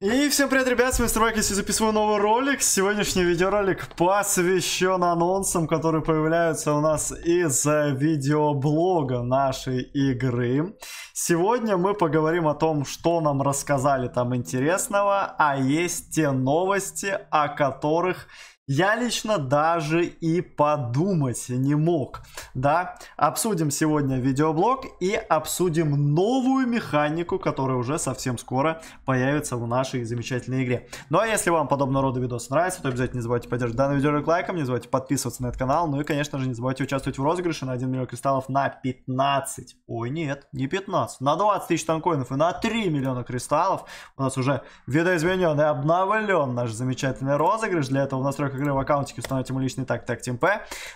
И всем привет, ребят, с вами Стройкис и записываю новый ролик. Сегодняшний видеоролик посвящен анонсам, которые появляются у нас из видеоблога нашей игры. Сегодня мы поговорим о том, что нам рассказали там интересного, а есть те новости, о которых я лично даже и подумать не мог. Да, обсудим сегодня видеоблог и обсудим новую механику, которая уже совсем скоро появится в нашей замечательной игре. Ну а если вам подобного рода видос нравится, то обязательно не забывайте поддержать данный видеоролик лайком, не забывайте подписываться на этот канал, ну и конечно же не забывайте участвовать в розыгрыше на 1 миллион кристаллов на 15, ой нет, не 15, на 20 тысяч танкоинов и на 3 миллиона кристаллов. У нас уже видоизмененный, обновлен наш замечательный розыгрыш, для этого в настройках игры в аккаунтике установите ему личный так так темп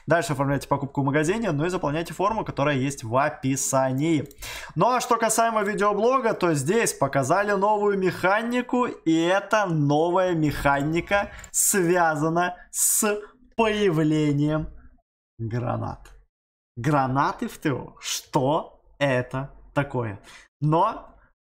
Дальше оформляйте покупку в магазине, ну и заполняйте форму, которая есть в описании. Ну а что касаемо видеоблога, то здесь показали новую механику, и эта новая механика связана с появлением гранат. Гранаты в ТО. Что это такое? Но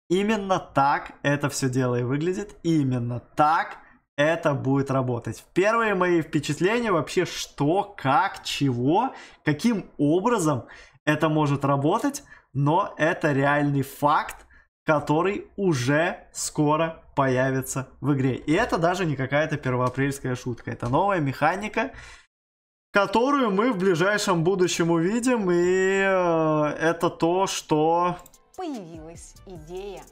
именно так это все дело и выглядит. Именно так это будет работать. Первые мои впечатления вообще, что, как, чего, каким образом это может работать, но это реальный факт, который уже скоро появится в игре. И это даже не какая-то первоапрельская шутка. Это новая механика, которую мы в ближайшем будущем увидим. И э, это то, что... Появилась идея.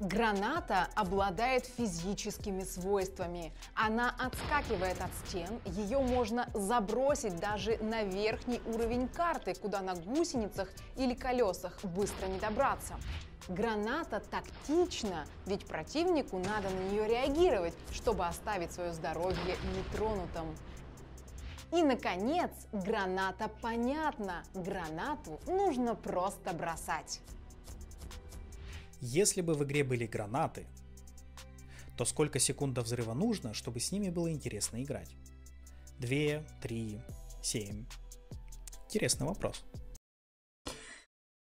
Граната обладает физическими свойствами. Она отскакивает от стен, ее можно забросить даже на верхний уровень карты, куда на гусеницах или колесах быстро не добраться. Граната тактична, ведь противнику надо на нее реагировать, чтобы оставить свое здоровье нетронутым. И, наконец, граната понятна. Гранату нужно просто бросать. Если бы в игре были гранаты, то сколько секунд до взрыва нужно, чтобы с ними было интересно играть? 2, 3, 7. Интересный вопрос.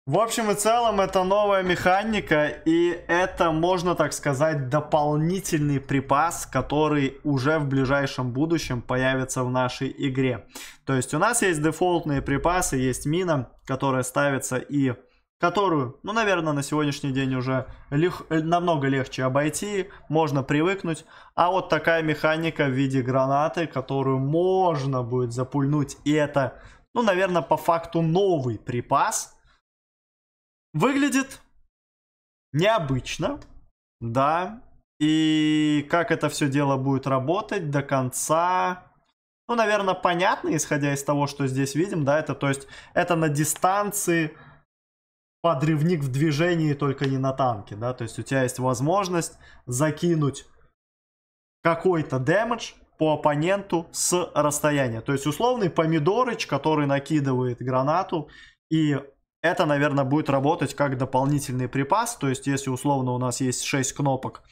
В общем и целом, это новая механика, и это, можно так сказать, дополнительный припас, который уже в ближайшем будущем появится в нашей игре. То есть у нас есть дефолтные припасы, есть мина, которая ставится и которую, ну, наверное, на сегодняшний день уже лег... Э, намного легче обойти, можно привыкнуть. А вот такая механика в виде гранаты, которую можно будет запульнуть, и это, ну, наверное, по факту новый припас, выглядит необычно, да, и как это все дело будет работать до конца, ну, наверное, понятно, исходя из того, что здесь видим, да, это, то есть, это на дистанции подрывник в движении, только не на танке, да, то есть у тебя есть возможность закинуть какой-то дэмэдж по оппоненту с расстояния. То есть условный помидорыч, который накидывает гранату и это, наверное, будет работать как дополнительный припас, то есть если условно у нас есть 6 кнопок,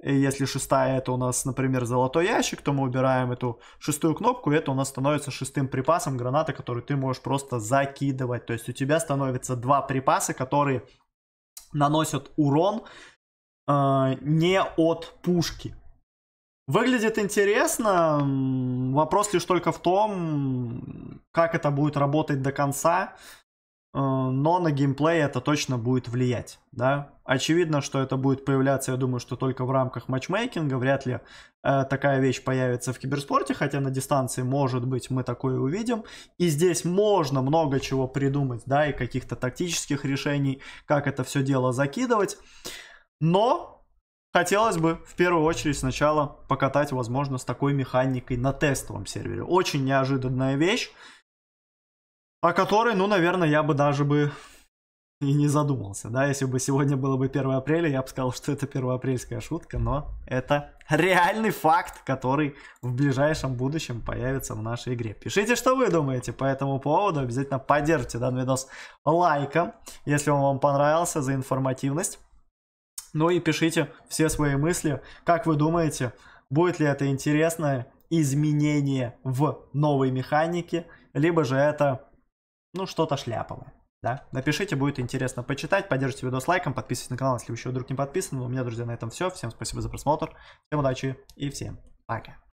и если шестая это у нас, например, золотой ящик, то мы убираем эту шестую кнопку, и это у нас становится шестым припасом граната, который ты можешь просто закидывать. То есть у тебя становится два припаса, которые наносят урон э, не от пушки. Выглядит интересно, вопрос лишь только в том, как это будет работать до конца. Э, но на геймплей это точно будет влиять, да. Очевидно, что это будет появляться, я думаю, что только в рамках матчмейкинга, вряд ли э, такая вещь появится в киберспорте, хотя на дистанции, может быть, мы такое увидим. И здесь можно много чего придумать, да, и каких-то тактических решений, как это все дело закидывать. Но хотелось бы в первую очередь сначала покатать, возможно, с такой механикой на тестовом сервере. Очень неожиданная вещь о которой, ну, наверное, я бы даже бы и не задумался, да, если бы сегодня было бы 1 апреля, я бы сказал, что это 1 первоапрельская шутка, но это реальный факт, который в ближайшем будущем появится в нашей игре. Пишите, что вы думаете по этому поводу, обязательно поддержите данный видос лайком, если он вам понравился, за информативность. Ну и пишите все свои мысли, как вы думаете, будет ли это интересное изменение в новой механике, либо же это ну, что-то шляповое. Да? Напишите, будет интересно почитать. Поддержите видео с лайком, подписывайтесь на канал, если вы еще вдруг не подписаны. У меня, друзья, на этом все. Всем спасибо за просмотр. Всем удачи и всем пока.